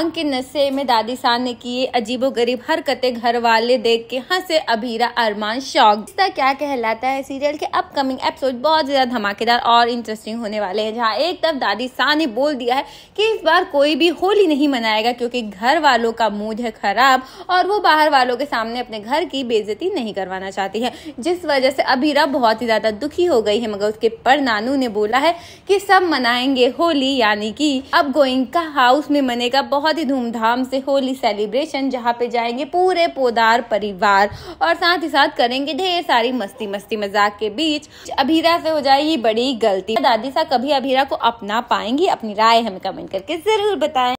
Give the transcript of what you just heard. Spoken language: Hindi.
अंक के नशे में दादी दादीसान ने किए अजीबो गरीब हरकतें घर वाले देख के हंसे अभीरा अरमान शौक इसका क्या कहलाता है सीरियल के अपकमिंग एपिसोड बहुत ज्यादा धमाकेदार और इंटरेस्टिंग होने वाले हैं जहां एक तरफ दादीसान ने बोल दिया है कि इस बार कोई भी होली नहीं मनाएगा क्योंकि घर वालों का मूड है खराब और वो बाहर वालों के सामने अपने घर की बेजती नहीं करवाना चाहती है जिस वजह से अभीरा बहुत ही ज्यादा दुखी हो गई है मगर उसके पर नानू ने बोला है की सब मनाएंगे होली यानी की अब गोइंग का हाउस में मनेगा बहुत बहुत ही धूमधाम से होली सेलिब्रेशन जहाँ पे जाएंगे पूरे पोदार परिवार और साथ ही साथ करेंगे ढेर सारी मस्ती मस्ती मजाक के बीच अभीरा से हो जाएगी बड़ी गलती दादी सा कभी अभीरा को अपना पाएंगी अपनी राय हमें कमेंट करके जरूर बताएं